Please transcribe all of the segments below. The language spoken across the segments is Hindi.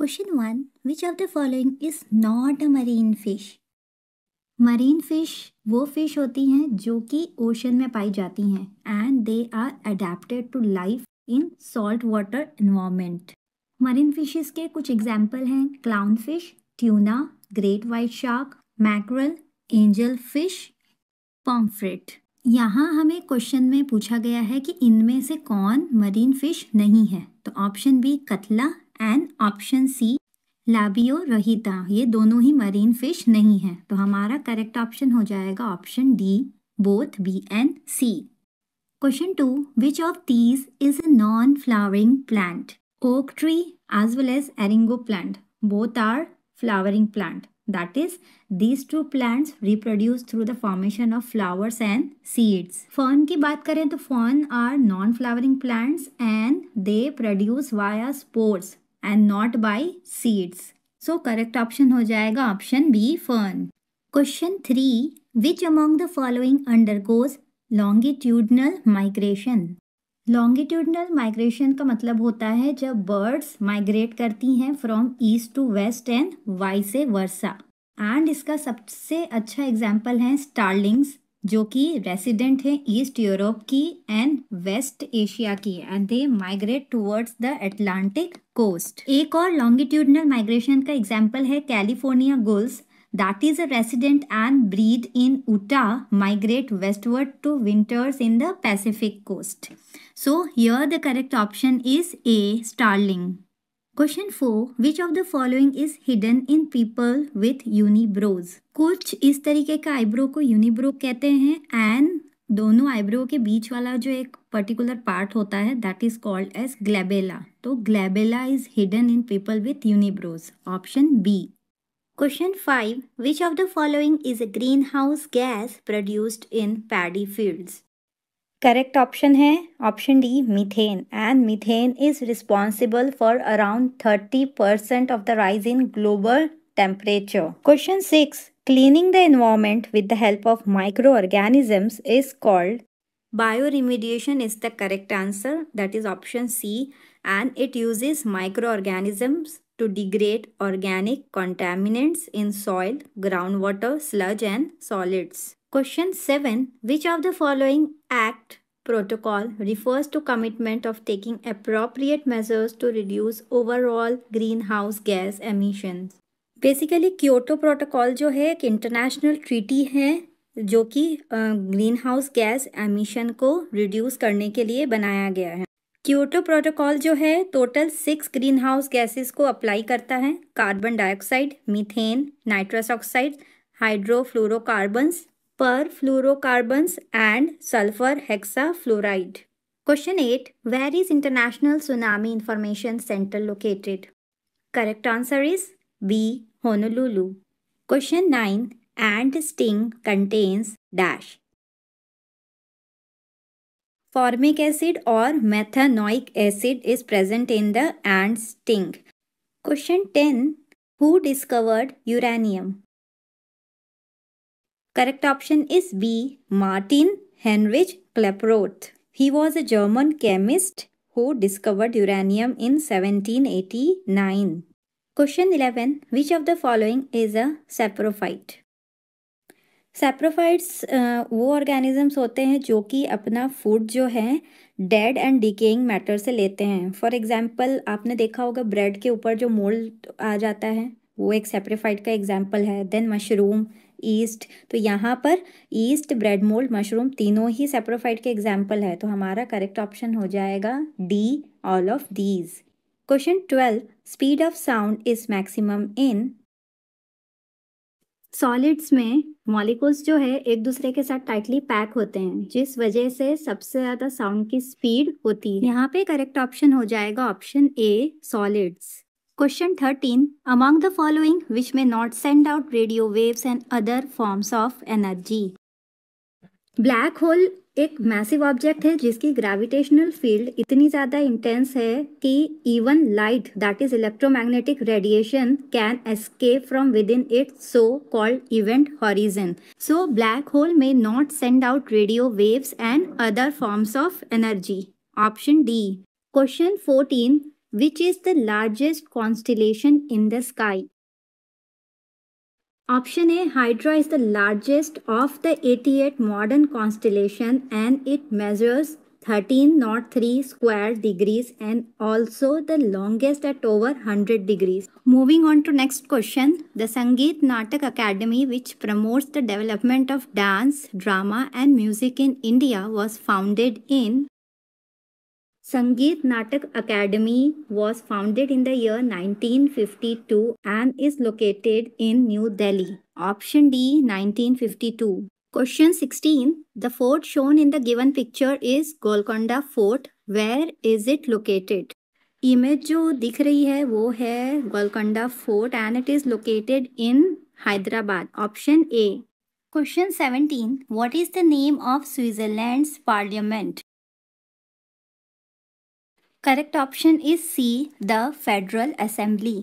Question one which of the following is not a marine fish marine fish वो फिश होती हैं जो कि ओशन में पाई जाती हैं and they are adapted to life in salt water environment marine fishes के कुछ एग्जाम्पल हैं clown fish tuna great white shark mackerel angel fish pomfret यहाँ हमें क्वेश्चन में पूछा गया है कि इनमें से कौन मरीन फिश नहीं है तो option B catla and option C Labeo rohita ये दोनों ही मरीन फिश नहीं है तो हमारा करेक्ट ऑप्शन हो जाएगा option D both B and C question two which of these is a non flowering plant oak tree as well as eryngo plant both are flowering plant that is these two plants reproduce through the formation of flowers and seeds fern की बात करें तो fern are non flowering plants and they produce via are spores and not by seeds so correct option हो जाएगा option B fern question three which among the following undergoes longitudinal migration longitudinal migration का मतलब होता है जब बर्ड्स माइग्रेट करती हैं from east to west and vice versa and इसका सबसे अच्छा एग्जाम्पल है स्टार्लिंग्स जो कि रेसिडेंट है ईस्ट यूरोप की एंड वेस्ट एशिया की and they migrate towards the Atlantic coast एक और लॉन्गिट्यूडनल माइग्रेशन का एग्जाम्पल है California gulls that is a resident and breed in Utah migrate westward to winters in the Pacific coast so here the correct option is A starling question four which of the following is hidden in people with unibrows कुछ इस तरीके का आईब्रो को यूनिब्रो कहते हैं एंड दोनों आईब्रो के बीच वाला जो एक पर्टिकुलर पार्ट होता है that is called as glabella तो glabella is hidden in people with unibrows option B question five which of the following is a greenhouse gas produced in paddy fields Correct option है option D methane and methane is responsible for around 30% of the rise in global temperature. Question 6 Cleaning the environment with the help of microorganisms is called bioremediation is the correct answer that is option C and it uses microorganisms to degrade organic contaminants in soil, groundwater, sludge and solids. Question 7. Which of the following act protocol refers to commitment of taking appropriate measures to reduce overall greenhouse gas emissions? Basically Kyoto protocol जो है एक इंटरनेशनल ट्रीटी है जो कि ग्रीन हाउस गैस एमिशन को रिड्यूस करने के लिए बनाया गया है क्योटो प्रोटोकॉल जो है total six greenhouse gases को अप्लाई करता है carbon dioxide methane nitrous oxide hydrofluorocarbons perfluorocarbons and sulfur hexafluoride. Question 8. Where is International Tsunami Information Center located? Correct answer is B. Honolulu. Question 9. Ant sting contains dash. Formic acid or methanoic acid is present in the ant sting. Question 10. Who discovered uranium? Correct option is B Martin Heinrich Klaproth he was a German chemist who discovered uranium in 1789 question eleven which of the following is a saprophyte saprophytes वो ऑर्गेनिजम्स होते हैं जो कि अपना फूड जो है डेड एंड डिकेइंग मैटर से लेते हैं फॉर एग्जाम्पल आपने देखा होगा ब्रेड के ऊपर जो मोल्ड आ जाता है वो एक सेप्रोफाइट का एग्जाम्पल है देन मशरूम ईस्ट तो यहाँ पर ईस्ट ब्रेड मोल्ड मशरूम तीनों ही सेप्रोफाइट के एग्जाम्पल है तो हमारा करेक्ट ऑप्शन हो जाएगा D all of these question twelve speed of sound is maximum in solids में मॉलिकल्स जो है एक दूसरे के साथ टाइटली पैक होते हैं जिस वजह से सबसे ज़्यादा साउंड की स्पीड होती है यहाँ पे करेक्ट ऑप्शन हो जाएगा option A solids Question 13. Among the following, which may not send out radio waves and other forms of energy? Black hole a massive object है जिसकी gravitational field इतनी ज़्यादा intense है कि even light that is electromagnetic radiation can escape from within its so called event horizon. So black hole may not send out radio waves and other forms of energy. Option D. Question 14. Which is the largest constellation in the sky? Option A Hydra is the largest of the 88 modern constellation and it measures 13.3 square degrees and also the longest at over 100 degrees. Moving on to next question, the Sangeet Natak Academy which promotes the development of dance, drama and music in India was founded in Sangeet Natak Academy was founded in the year 1952 and is located in New Delhi. Option D 1952. Question 16. The fort shown in the given picture is Golconda Fort. Where is it located? Image जो दिख रही है वो है Golconda Fort and it is located in Hyderabad. Option A. Question 17 What is the name of Switzerland's parliament? Correct option is C the federal assembly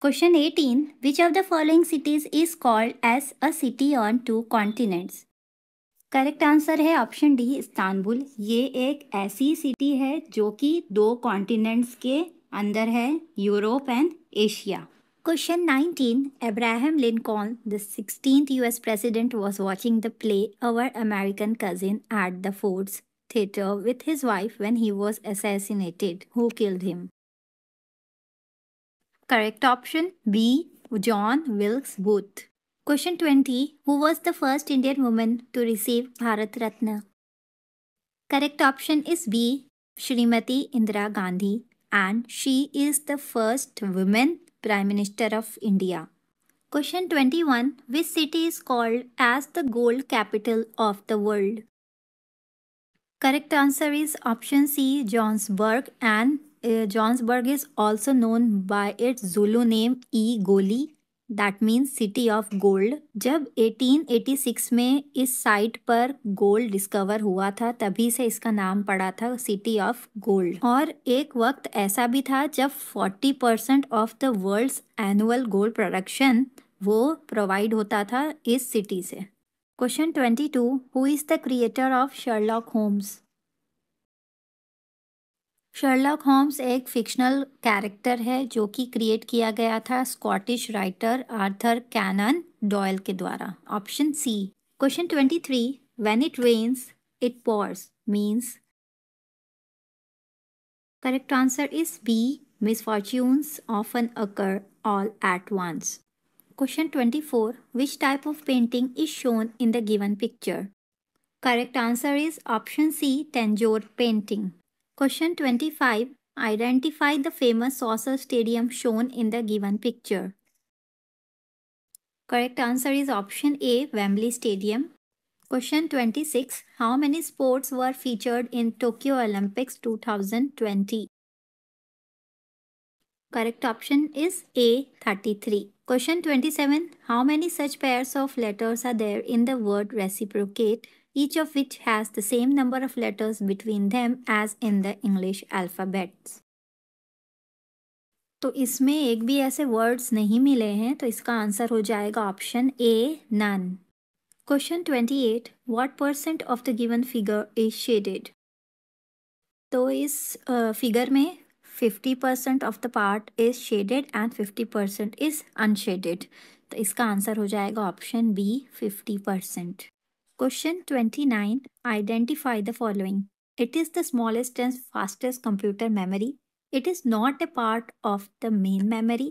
question eighteen which of the following cities is called as a city on two continents correct answer है ऑप्शन डी इस्तानबुल ये एक ऐसी सिटी है जो कि दो कॉन्टिनेंट्स के अंदर है Europe and Asia question nineteen Abraham Lincoln the sixteen US president was watching the play Our American Cousin at the Ford's theater with his wife when he was assassinated. Who killed him? Correct option B. John Wilkes Booth. Question 20. Who was the first Indian woman to receive Bharat Ratna? Correct option is B. Srimati Indira Gandhi and she is the first woman Prime Minister of India. Question 21. Which city is called as the gold capital of the world? Correct answer is option C Johannesburg and Johannesburg is also known by its Zulu name eGoli that means city of gold जब 1886 में इस साइट पर गोल्ड डिस्कवर हुआ था तभी से इसका नाम पड़ा था सिटी ऑफ गोल्ड और एक वक्त ऐसा भी था जब 40 percent of the world's annual gold production वो प्रोवाइड होता था इस सिटी से twenty two who is the creator of Sherlock Holmes Sherlock Holmes एक फिक्शनल कैरेक्टर है जो कि क्रिएट किया गया था Scottish writer Arthur Conan Doyle के द्वारा option C question twenty three when it rains it pours means correct answer is B misfortunes often occur all at once Question 24. Which type of painting is shown in the given picture? Correct answer is option C, Tanjore painting. Question 25. Identify the famous saucer stadium shown in the given picture. Correct answer is option A, Wembley Stadium. Question 26. How many sports were featured in Tokyo Olympics 2020? Correct option is A, 33. Question 27. How many such pairs of letters are there in the word reciprocate, each of which has the same number of letters between them as in the English alphabets? तो इसमें एक भी ऐसे वर्ड्स नहीं मिले हैं तो इसका आंसर हो जाएगा option A none question 28 what percent of the given figure is shaded तो इस फिगर में 50% of the part is shaded and 50% is unshaded. तो इसका आंसर हो जाएगा option B 50%। Question 29 identify the following it is the smallest and fastest computer memory It is not a part of the main memory.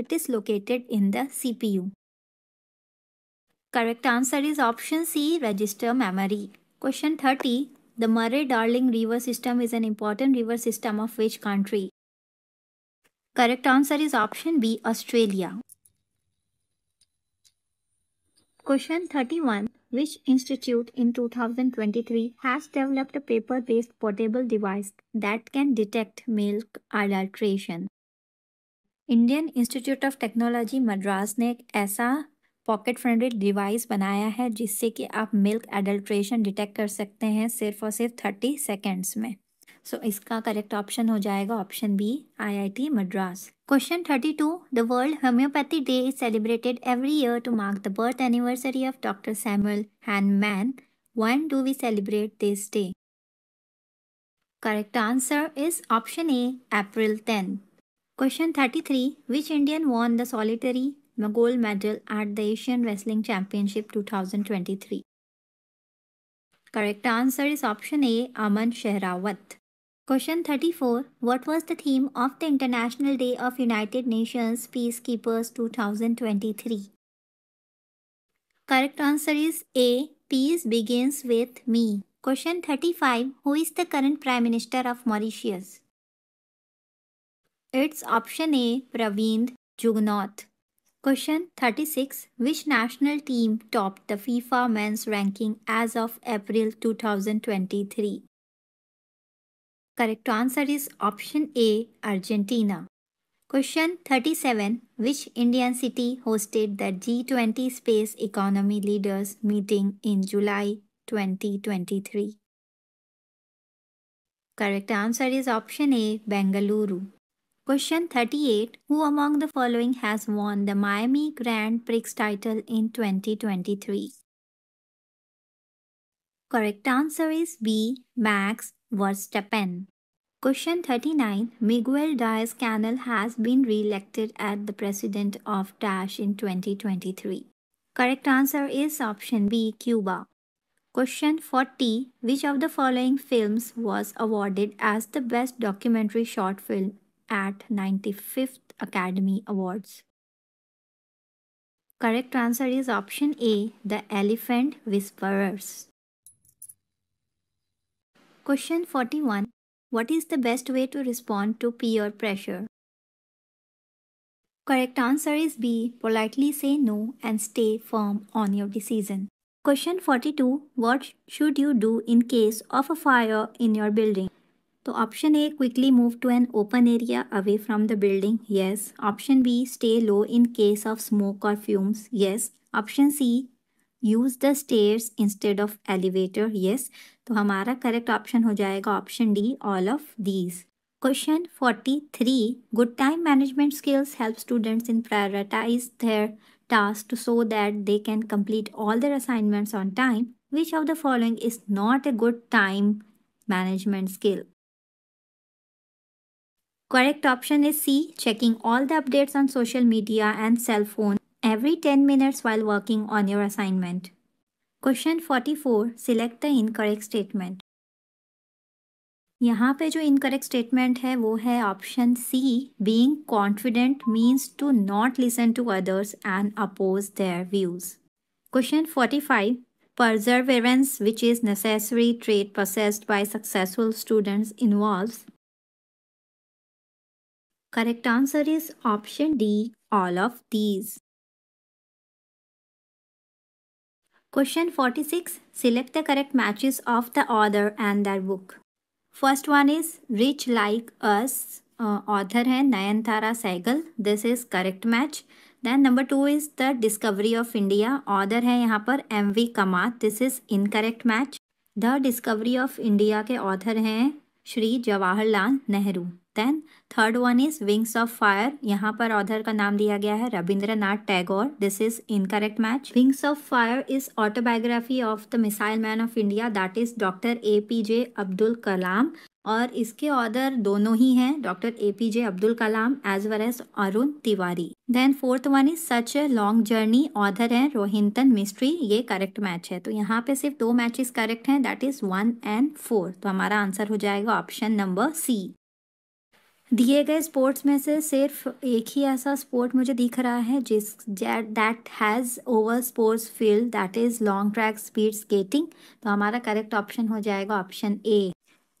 It is located in the CPU. Correct answer is option C, register memory. Question 30. The Murray-Darling river system is an important river system of which country? Correct answer is option B, Australia. Question 31. Which institute in 2023 has developed a paper-based portable device that can detect milk adulteration? Indian Institute of Technology Madras, ने एक पॉकेट फ्रेंडली डिवाइस बनाया है जिससे कि आप मिल्क एडल्ट्रेशन डिटेक्ट कर सकते हैं सिर्फ और सिर्फ थर्टी सेकेंड्स में सो so, इसका करेक्ट ऑप्शन हो जाएगा option B IIT Madras question thirty two the world homeopathy day is celebrated every year to mark the birth anniversary of doctor Samuel हैंडमैन when do we celebrate this day correct answer is option A April ten question thirty three which Indian won the solitary the gold medal at the Asian Wrestling Championship 2023? Correct answer is option A, Aman Shehrawat. Question 34. What was the theme of the International Day of United Nations Peacekeepers 2023? Correct answer is A. Peace begins with me. Question 35. Who is the current Prime Minister of Mauritius? It's option A. Praveen Jugnauth. Question 36 Which national team topped the FIFA men's ranking as of April 2023? Correct answer is option A Argentina. Question 37 Which Indian city hosted the G20 Space Economy Leaders meeting in July 2023? Correct answer is option A Bengaluru. Question 38 Who among the following has won the Miami Grand Prix title in 2023? Correct answer is B. Max Verstappen. Question 39 Miguel Diaz Canel has been re elected as the president of Dash in 2023. Correct answer is option B. Cuba. Question 40 Which of the following films was awarded as the best documentary short film at 95th Academy Awards. Correct answer is option A, The Elephant Whisperers. Question 41. What is the best way to respond to peer pressure? Correct answer is B. Politely say no and stay firm on your decision. Question 42. What should you do in case of a fire in your building? तो option A quickly move to an open area away from the building yes option B stay low in case of smoke और fumes yes option C use the stairs instead of elevator yes तो हमारा करेक्ट ऑप्शन हो जाएगा option D all of these question forty three good time management skills help students in prioritize their task to so that they can complete all their assignments on time which of the following is not a good time management Correct option is C, checking all the updates on social media and cell phone every 10 minutes while working on your assignment. Question 44 Select the incorrect statement. यहाँ पे जो इनकरेक्ट स्टेटमेंट है वो है option C being confident means to not listen to others and oppose 45 perseverance which is necessary trait possessed by successful students involves Correct answer is option D, all of these. Question 46. Select the correct matches of the author and their book. First one is Rich Like Us. Uh, author है Nayantara Sahgal this is correct match then number two is the discovery of India author है यहाँ पर M V Kamath this is incorrect match the discovery of India के ऑथर हैं Shri Jawaharlal Nehru then third one is wings of fire यहाँ पर ऑथर का नाम दिया गया है Rabindranath Tagore this is incorrect match wings of fire is autobiography of the missile man of India that is doctor A P J Abdul Kalam और इसके ऑर्डर दोनों ही हैं doctor A P J Abdul Kalam as well as Arun Tiwari then fourth one is such a long journey author है रोहिंतन मिस्ट्री ये करेक्ट मैच है तो यहाँ पे सिर्फ दो मैचेस करेक्ट हैं that is one and four तो हमारा आंसर हो जाएगा ऑप्शन नंबर सी दिए गए स्पोर्ट्स में से सिर्फ एक ही ऐसा स्पोर्ट मुझे दिख रहा है जिस that has over sports field that is long track speed skating तो हमारा करेक्ट ऑप्शन हो जाएगा option A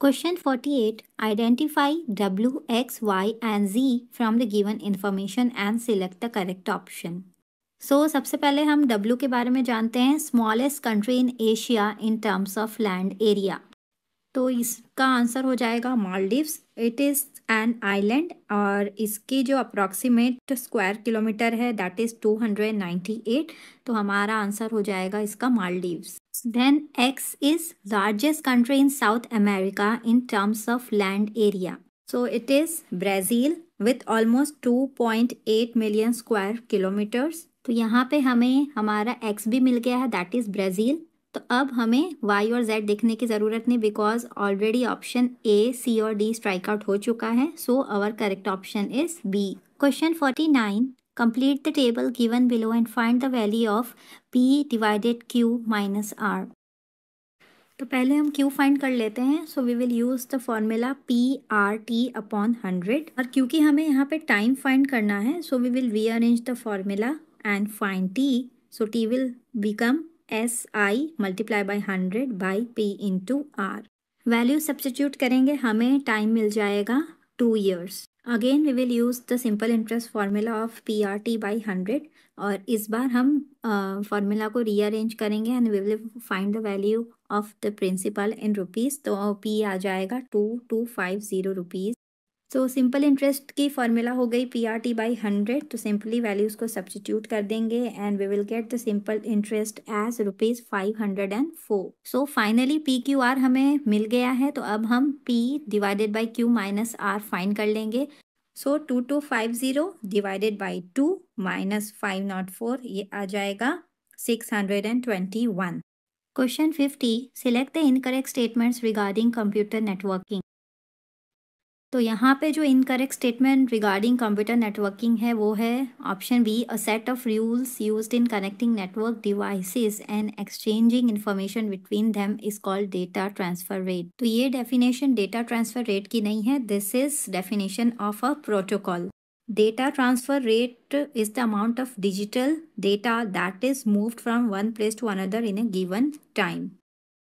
question forty eight identify W X Y and Z from the given information and select the correct option so सबसे पहले हम डब्ल्यू के बारे में जानते हैं smallest country in Asia in terms of land area तो इसका आंसर हो जाएगा Maldives it is an island और इसके जो अप्रॉक्सीमेट स्क्वायर किलोमीटर है that is two hundred ninety eight तो हमारा आंसर हो जाएगा इसका Maldives then X is largest country in South America in terms of land area so it is Brazil with almost two point eight million square kilometres तो यहाँ पे हमें हमारा एक्स भी मिल गया है दैट इज़ ब्राज़ील तो अब हमें वाई और जेड देखने की ज़रूरत नहीं because already option A C और डी स्ट्राइक आउट हो चुका है so our correct option is B question forty nine complete the table given below and find the value of P divided Q minus R तो पहले हम Q फाइंड कर लेते हैं so we will use the formula P R T upon hundred और क्योंकि हमें यहाँ पे टाइम फाइंड करना है so we will rearrange the formula and find T so T will become S I multiply by hundred by P into R value substitute करेंगे हमें टाइम मिल जाएगा two years again we will use the simple interest formula of P R T by hundred और इस बार हम फार्मूला uh, को रीअरेंज करेंगे and we will find the value of the principal in rupees तो पी आ जाएगा two two five zero rupees so simple interest की फॉर्मूला हो गई P R T by hundred तो सिंपली वैल्यूज़ को सब्सटीट्यूट कर देंगे and we will get the simple interest as rupees five hundred and four so finally P Q R हमें मिल गया है तो अब हम P divided by Q minus R find कर लेंगे so two two five zero divided by two minus five nought four ये आ जाएगा six hundred and twenty one question fifty select the incorrect statements regarding computer networking तो यहाँ पे जो incorrect statement regarding computer networking है वो है option B a set of rules used in connecting network devices and exchanging information between them is called data transfer rate तो ये डेफिनेशन डेटा ट्रांसफर रेट की नहीं है this is definition of a protocol data transfer rate is the amount of digital data that is move from one place to another in a given time